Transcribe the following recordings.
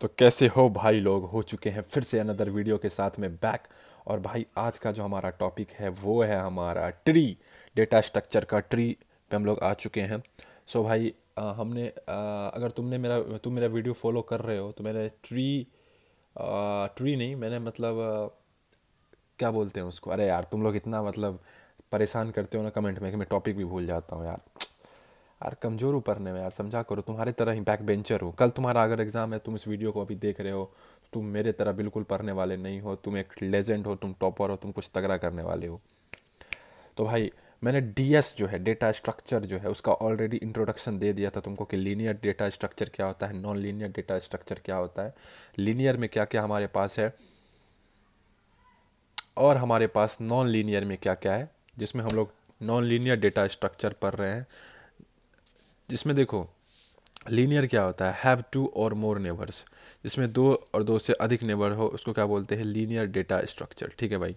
तो कैसे हो भाई लोग हो चुके हैं फिर से अनदर वीडियो के साथ में बैक और भाई आज का जो हमारा टॉपिक है वो है हमारा ट्री डेटा स्ट्रक्चर का ट्री पे हम लोग आ चुके हैं सो भाई आ, हमने आ, अगर तुमने मेरा तुम मेरा वीडियो फॉलो कर रहे हो तो मैंने ट्री आ, ट्री नहीं मैंने मतलब आ, क्या बोलते हैं उसको अरे यार तुम लोग इतना मतलब परेशान करते हो ना कमेंट में कि मैं टॉपिक भी भूल जाता हूँ यार यार कमज़ोर उपरने में यार समझा करो तुम्हारे तरह ही बैक बेंचर हो कल तुम्हारा अगर एग्ज़ाम है तुम इस वीडियो को अभी देख रहे हो तुम मेरे तरह बिल्कुल पढ़ने वाले नहीं हो तुम एक लेजेंड हो तुम टॉपर हो तुम कुछ तगड़ा करने वाले हो तो भाई मैंने एस जो है डेटा स्ट्रक्चर जो है उसका ऑलरेडी इंट्रोडक्शन दे दिया था तुमको कि लीनियर डेटा स्ट्रक्चर क्या होता है नॉन लीनियर डेटा स्ट्रक्चर क्या होता है लीनियर में क्या क्या हमारे पास है और हमारे पास नॉन लीनियर में क्या क्या है जिसमें हम लोग नॉन लीनियर डेटा स्ट्रक्चर पढ़ रहे हैं जिसमें देखो लीनियर क्या होता है हैव टू और मोर नेबर्स जिसमें दो और दो से अधिक नेबर हो उसको क्या बोलते हैं लीनियर डेटा स्ट्रक्चर ठीक है भाई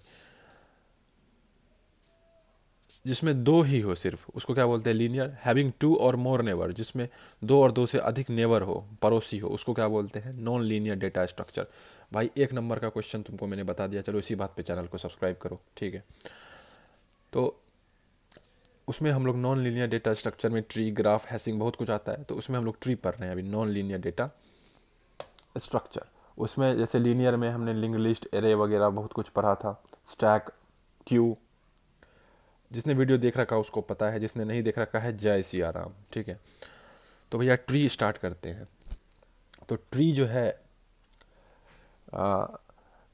जिसमें दो ही हो सिर्फ उसको क्या बोलते हैं लीनियर हैविंग टू और मोर नेबर जिसमें दो और दो से अधिक नेबर हो पड़ोसी हो उसको क्या बोलते हैं नॉन लीनियर डेटा स्ट्रक्चर भाई एक नंबर का क्वेश्चन तुमको मैंने बता दिया चलो इसी बात पे चैनल को सब्सक्राइब करो ठीक है तो उसमें हम लोग नॉन लीनियर डेटा स्ट्रक्चर में ट्री ग्राफ हैसिंग बहुत कुछ आता है तो उसमें हम लोग ट्री पढ़ रहे हैं अभी नॉन लीनियर डेटा स्ट्रक्चर उसमें जैसे लीनियर में हमने लिंग लिस्ट एरे वगैरह बहुत कुछ पढ़ा था स्टैक क्यू जिसने वीडियो देख रखा उसको पता है जिसने नहीं देख रखा है जय सिया राम ठीक है तो भैया ट्री स्टार्ट करते हैं तो ट्री जो है आ,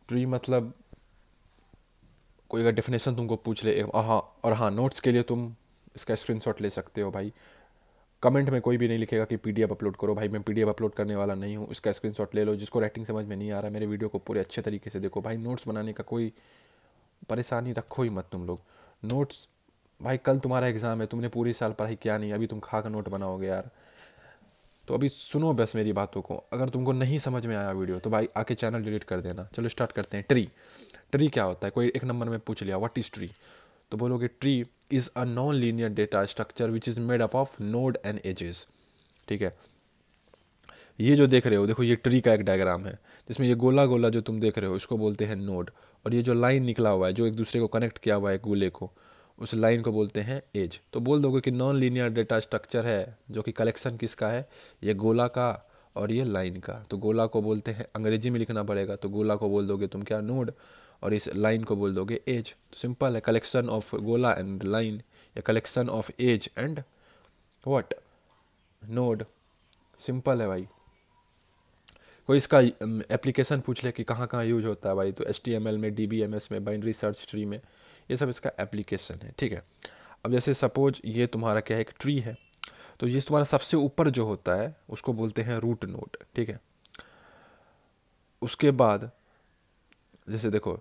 ट्री मतलब कोई अगर डेफिनेशन तुमको पूछ ले हाँ और हाँ नोट्स के लिए तुम इसका स्क्रीनशॉट ले सकते हो भाई कमेंट में कोई भी नहीं लिखेगा कि पीडीएफ अपलोड करो भाई मैं पीडीएफ अपलोड करने वाला नहीं हूँ इसका स्क्रीनशॉट ले लो जिसको राइटिंग समझ में नहीं आ रहा मेरे वीडियो को पूरे अच्छे तरीके से देखो भाई नोट्स बनाने का कोई परेशानी रखो ही मत तुम लोग नोट्स भाई कल तुम्हारा एग्ज़ाम है तुमने पूरे साल पढ़ाई किया नहीं अभी तुम खा का नोट बनाओगे यार तो अभी सुनो बस मेरी बातों को अगर तुमको नहीं समझ में आया वीडियो तो भाई आके चैनल डिलीट कर देना चलो स्टार्ट करते हैं ट्री ट्री क्या होता है कोई एक नंबर में पूछ लिया व्हाट इज़ ट्री तो बोलोगे tree is a non linear data structure which is made up of node and edges ठीक है ये जो देख रहे हो देखो ये ट्री का एक डायग्राम है जिसमें ये गोला गोला जो तुम देख रहे हो इसको बोलते हैं नोड और ये जो लाइन निकला हुआ है जो एक दूसरे को कनेक्ट किया हुआ है गोले को उस लाइन को बोलते हैं एज तो बोल दोगे कि नॉन लीनियर डेटा स्ट्रक्चर है जो कि कलेक्शन किसका है ये गोला का और ये लाइन का तो गोला को बोलते हैं अंग्रेजी में लिखना पड़ेगा तो गोला को बोल दोगे तुम क्या नोड और इस लाइन को बोल दोगे एज तो सिंपल है कलेक्शन ऑफ गोला एंड लाइन या collection of edge and what node simple है भाई कोई इसका एप्लीकेशन पूछ ले कि कहाँ कहाँ यूज होता है भाई तो एच में डी में बाइंड्री सर्च ट्री में ये सब इसका एप्लीकेशन है ठीक है अब जैसे सपोज ये तुम्हारा क्या है एक ट्री है तो ये तुम्हारा सबसे ऊपर जो होता है उसको बोलते हैं रूट नोड ठीक है उसके बाद जैसे देखो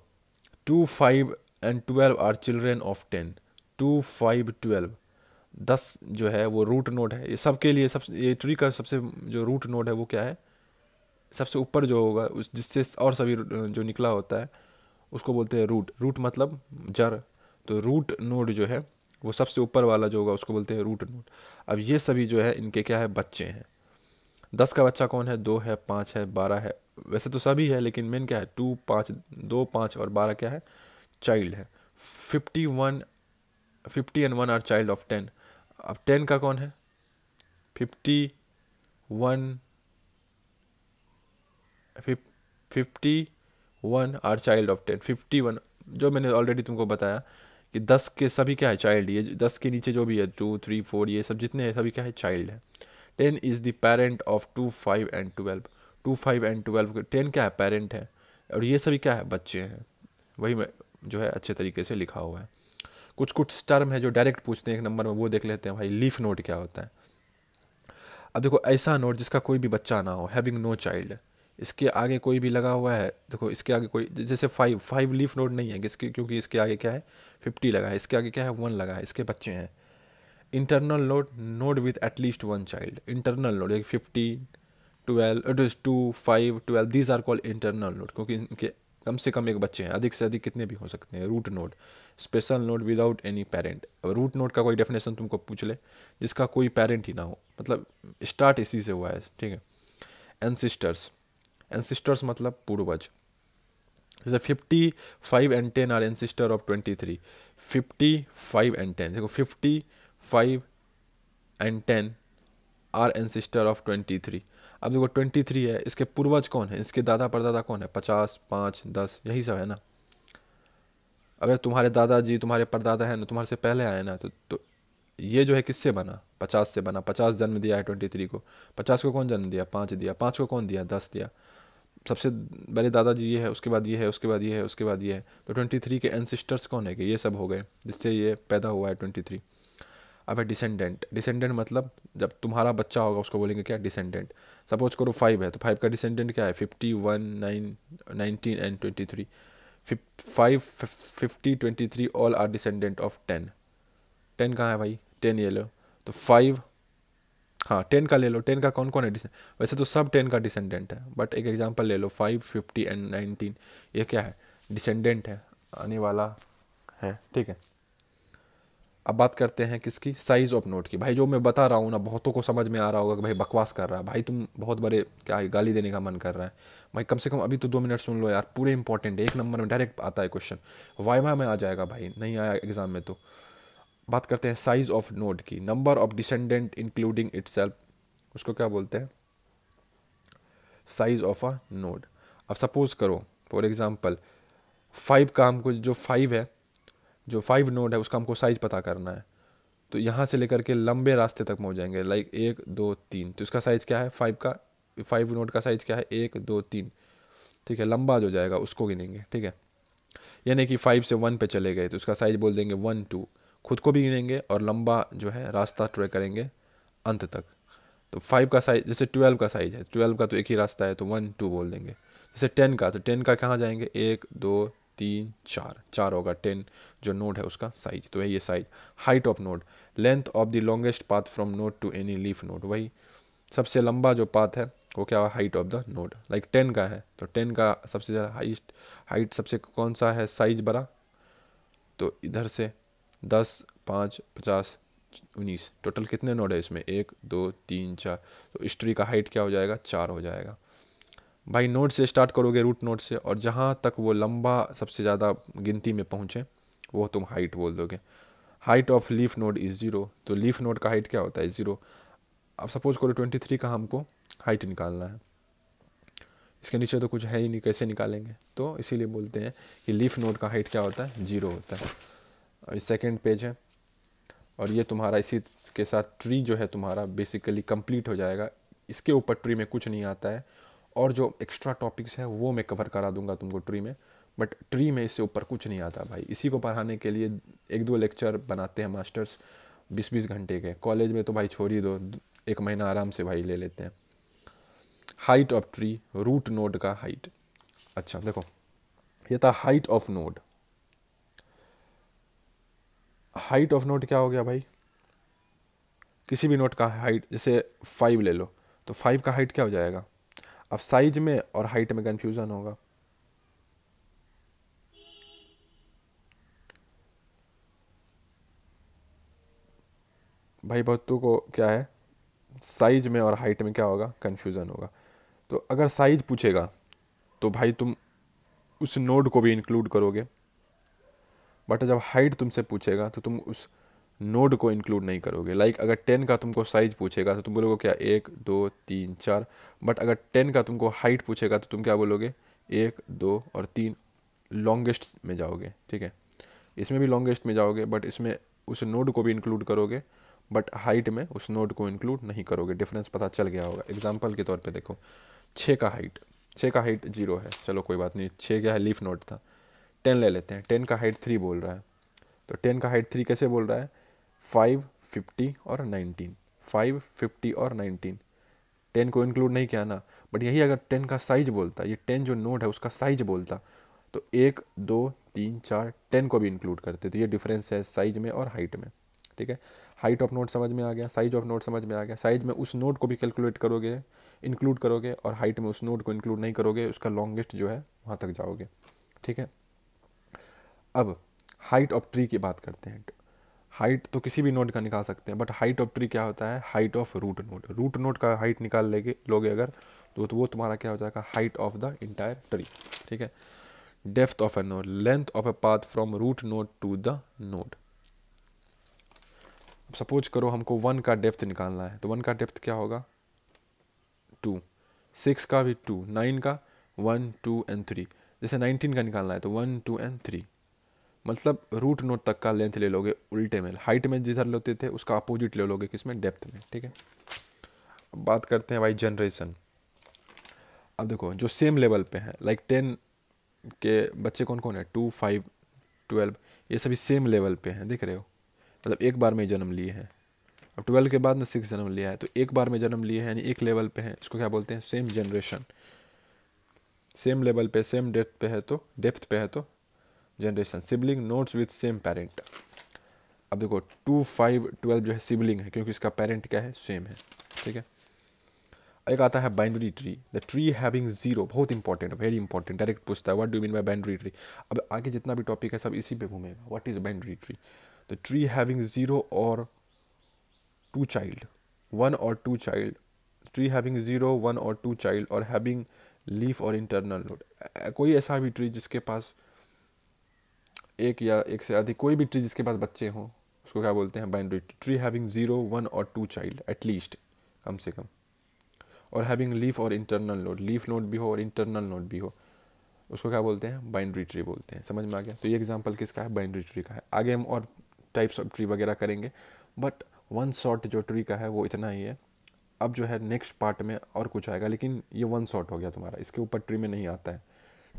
two five and twelve are children of ten two five twelve दस जो है वो रूट नोड है ये सबके लिए सब ये ट्री का सबसे जो रूट नोड है वो क्या है सबसे ऊपर जो होगा उस जिससे और सभी जो निकला होता है उसको बोलते हैं रूट रूट मतलब जड़ तो रूट नोड जो है वो सबसे ऊपर वाला जो होगा उसको बोलते हैं रूट नोड अब ये सभी जो है इनके क्या है बच्चे हैं दस का बच्चा कौन है दो है पाँच है बारह है वैसे तो सभी है लेकिन मेन क्या है टू पाँच दो पाँच और बारह क्या है चाइल्ड है fifty one fifty and one are child of ten अब टेन का कौन है fifty one fifty one are child of ten fifty one जो मैंने ऑलरेडी तुमको बताया कि दस के सभी क्या है चाइल्ड ये दस के नीचे जो भी है टू थ्री फोर ये सब जितने हैं सभी क्या है चाइल्ड है ten is the parent of two five and twelve two five and twelve ten क्या है पेरेंट है और ये सभी क्या है बच्चे हैं वही जो है अच्छे तरीके से लिखा हुआ है कुछ कुछ टर्म है जो डायरेक्ट पूछते हैं एक नंबर में वो देख लेते हैं भाई लीफ नोट क्या होता है अब देखो ऐसा नोट जिसका कोई भी बच्चा ना हो हैविंग नो चाइल्ड इसके आगे कोई भी लगा हुआ है देखो इसके आगे कोई जैसे फाइव फाइव लीफ नोट नहीं है इसके क्योंकि इसके आगे क्या है फिफ्टी लगा है इसके आगे क्या है वन लगा है इसके बच्चे हैं internal node node with at least one child internal node एक fifty twelve two five twelve these are called internal node क्योंकि इनके कम से कम एक बच्चे हैं अधिक से अधिक कितने भी हो सकते हैं root node special node without any parent अब रूट नोड का कोई डेफिनेशन तुमको पूछ ले जिसका कोई पेरेंट ही ना हो मतलब स्टार्ट इसी से हुआ है ठीक है एनसिस्टर्स एनसिस्टर्स मतलब पूर्वज जैसे fifty five and ten are ancestor of twenty three fifty five and ten देखो fifty five and ten are ancestor of twenty three अब देखो ट्वेंटी थ्री है इसके पूर्वज कौन है इसके दादा परदादा कौन है पचास पाँच दस यही सब है ना अगर तुम्हारे दादाजी तुम्हारे परदादा है ना तुम्हारे से पहले आए ना तो, तो ये जो है किससे बना पचास से बना पचास जन्म दिया है ट्वेंटी थ्री को पचास को कौन जन्म दिया पाँच दिया पाँच को कौन दिया दस दिया सबसे बड़े दादाजी ये है उसके बाद ये है उसके बाद ये है उसके बाद ये है तो ट्वेंटी थ्री के एनसिस्टर्स कौन है कि ये सब हो गए जिससे ये पैदा हुआ है ट्वेंटी थ्री अब है डिसेंडेंट डिसेंडेंट मतलब जब तुम्हारा बच्चा होगा उसको बोलेंगे क्या डिसेंडेंट सपोज करो फाइव है तो फाइव का डिसेंडेंट क्या है fifty one nine nineteen and twenty three five fifty twenty three all are descendant of ten ten कहाँ है भाई टेन ये लो तो फाइव हाँ टेन का ले लो टेन का कौन कौन है वैसे तो सब टेन का डिसेंडेंट है बट एक एग्जाम्पल ले लो फाइव फिफ्टी एंड नाइनटीन ये क्या है डिसेंडेंट है आने वाला है ठीक है अब बात करते हैं किसकी साइज़ ऑफ नोट की भाई जो मैं बता रहा हूँ ना बहुतों को समझ में आ रहा होगा कि भाई बकवास कर रहा है भाई तुम बहुत बड़े क्या गाली देने का मन कर रहा है भाई कम से कम अभी तो दो मिनट सुन लो यार पूरे इंपॉर्टेंट एक नंबर में डायरेक्ट आता है क्वेश्चन वाइवा में आ जाएगा भाई नहीं आया एग्ज़ाम में तो बात करते हैं साइज़ ऑफ नोट की number of descendant including it उसको क्या बोलते हैं साइज़ ऑफ अ नोट अब सपोज़ करो फॉर एग्ज़ाम्पल फाइव का हमको जो फाइव है जो फाइव नोड है उसका हमको साइज पता करना है तो यहाँ से लेकर के लंबे रास्ते तक पहुँच जाएंगे लाइक एक दो तीन तो इसका साइज़ क्या है फाइव का फाइव नोट का साइज़ क्या है एक दो तीन ठीक है लंबा जो जाएगा उसको गिनेंगे ठीक है यानी कि फाइव से वन पे चले गए तो उसका साइज बोल देंगे वन टू खुद को भी गिनेंगे और लंबा जो है रास्ता ट्रे करेंगे अंत तक तो फाइव का साइज जैसे ट्वेल्व का साइज है ट्वेल्व का तो एक ही रास्ता है तो वन टू बोल देंगे जैसे टेन का तो टेन का कहाँ जाएंगे एक दो तीन चार चार होगा टेन जो नोड है उसका साइज तो है ये size height of node length of the longest path from node to any leaf node वही सबसे लंबा जो पाथ है वो क्या height of the node like ten का है तो टेन का सबसे ज़्यादा हाइस्ट हाइट सबसे कौन सा है साइज बड़ा तो इधर से दस पाँच पचास उन्नीस टोटल कितने नोड है इसमें एक दो तीन चार तो स्ट्री का हाइट क्या हो जाएगा चार हो जाएगा भाई नोड से स्टार्ट करोगे रूट नोड से और जहाँ तक वो लंबा सबसे ज़्यादा गिनती में पहुँचे वो तुम हाइट बोल दोगे height of leaf node is zero तो लीफ नोड का हाइट क्या होता है ज़ीरो अब सपोज करो ट्वेंटी थ्री का हमको हाइट निकालना है इसके नीचे तो कुछ है ही नहीं कैसे निकालेंगे तो इसीलिए बोलते हैं कि लीफ नोड का हाइट क्या होता है ज़ीरो होता है और सेकेंड पेज है और ये तुम्हारा इसी के साथ ट्री जो है तुम्हारा बेसिकली कंप्लीट हो जाएगा इसके ऊपर ट्री में कुछ नहीं आता है और जो एक्स्ट्रा टॉपिक्स हैं वो मैं कवर करा दूंगा तुमको ट्री में बट ट्री में इससे ऊपर कुछ नहीं आता भाई इसी को पढ़ाने के लिए एक दो लेक्चर बनाते हैं मास्टर्स बीस बीस घंटे के कॉलेज में तो भाई छोड़ ही दो एक महीना आराम से भाई ले लेते हैं height of tree root node का हाइट अच्छा देखो ये था height of node height of node क्या हो गया भाई किसी भी नोट का हाइट जैसे फाइव ले लो तो फाइव का हाइट क्या हो जाएगा अब साइज में और हाइट में कन्फ्यूज़न होगा भाई भत्तू को क्या है साइज में और हाइट में क्या होगा कन्फ्यूज़न होगा तो अगर साइज पूछेगा तो भाई तुम उस नोड को भी इंक्लूड करोगे बट जब हाइट तुमसे पूछेगा तो तुम उस नोड को इंक्लूड नहीं करोगे लाइक like अगर टेन का तुमको साइज़ पूछेगा तो तुम बोलोगे क्या एक दो तीन चार बट अगर टेन का तुमको हाइट पूछेगा तो तुम क्या बोलोगे एक दो और तीन लॉन्गेस्ट में जाओगे ठीक है इसमें भी लॉन्गेस्ट में जाओगे बट इसमें उस नोड को भी इंक्लूड करोगे बट हाइट में उस नोड को इंक्लूड नहीं करोगे डिफरेंस पता चल गया होगा एग्जाम्पल के तौर पर देखो छः का हाइट छः का हाइट जीरो है चलो कोई बात नहीं छः क्या है लीफ नोड था टेन ले लेते हैं टेन का हाइट थ्री बोल रहा है तो टेन का हाइट थ्री कैसे बोल रहा है फाइव फिफ्टी और नाइनटीन फाइव फिफ्टी और नाइनटीन टेन को इंक्लूड नहीं किया ना बट यही अगर टेन का साइज बोलता ये टेन जो नोट है उसका साइज बोलता तो एक दो तीन चार टेन को भी इंक्लूड करते तो ये डिफरेंस है साइज में और हाइट में ठीक है हाइट ऑफ नोट समझ में आ गया साइज ऑफ नोट समझ में आ गया साइज में उस नोट को भी कैलकुलेट करोगे इंक्लूड करोगे और हाइट में उस नोट को इंक्लूड नहीं करोगे उसका लॉन्गेस्ट जो है वहाँ तक जाओगे ठीक है अब हाइट ऑफ ट्री की बात करते हैं हाइट तो किसी भी नोड का निकाल सकते हैं बट हाइट ऑफ ट्री क्या होता है height of root node root node का हाइट निकाल लेंगे लोगे अगर तो, वो तुम्हारा क्या हो जाएगा height of the entire tree ठीक है depth of a node length of a path from root node to the node suppose करो हमको वन का डेप्थ निकालना है तो वन का डेप्थ क्या होगा टू सिक्स का भी टू नाइन का वन टू एंड थ्री जैसे नाइनटीन का निकालना है तो वन टू एंड थ्री मतलब रूट नोट तक का लेंथ ले लोगे उल्टे में हाइट में जिधर लेते थे उसका अपोजिट ले लोगे किसमें डेप्थ में ठीक है अब बात करते हैं भाई जनरेशन अब देखो जो सेम लेवल पे हैं लाइक टेन के बच्चे कौन कौन है टू फाइव ट्वेल्व ये सभी सेम लेवल पे हैं देख रहे हो मतलब एक बार में जन्म लिए हैं अब ट्वेल्व के बाद ना सिक्स जन्म लिया है तो एक बार में जन्म लिए हैं यानी एक लेवल पे हैं इसको क्या बोलते हैं सेम जनरेशन सेम लेवल पे सेम डेप्थ पे है तो डेप्थ पे है तो generation sibling nodes with same parent अब देखो टू फाइव ट्वेल्व जो है सिबलिंग है क्योंकि इसका पेरेंट क्या है सेम है ठीक है एक आता है binary tree the tree having zero बहुत इंपॉर्टेंट वेरी इंपॉर्टेंट डायरेक्ट पूछता है what do mean by binary tree अब आगे जितना भी टॉपिक है सब इसी पे घूमेगा what is binary tree the tree having zero और टू चाइल्ड वन और two child tree having zero one और टू चाइल्ड और हैविंग लीफ और इंटरनल नोड कोई ऐसा भी ट्री जिसके पास एक या एक से अधिक कोई भी ट्री जिसके पास बच्चे हों उसको क्या बोलते हैं binary tree having zero one और टू चाइल्ड एटलीस्ट कम से कम और हैविंग लीफ और इंटरनल नोड लीफ नोड भी हो और इंटरनल नोड भी हो उसको क्या बोलते हैं बाइनरी ट्री बोलते हैं समझ में आ गया तो ये एग्जाम्पल किसका है बाइनरी ट्री का है आगे हम और टाइप्स ऑफ ट्री वगैरह करेंगे बट वन शॉट जो ट्री का है वो इतना ही है अब जो है नेक्स्ट पार्ट में और कुछ आएगा लेकिन ये वन शॉट हो गया तुम्हारा इसके ऊपर ट्री में नहीं आता है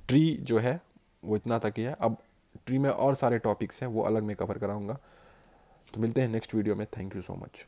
ट्री जो है वो इतना तक ही है अब ट्री में और सारे टॉपिक्स हैं वो अलग में कवर कराऊंगा तो मिलते हैं नेक्स्ट वीडियो में थैंक यू सो मच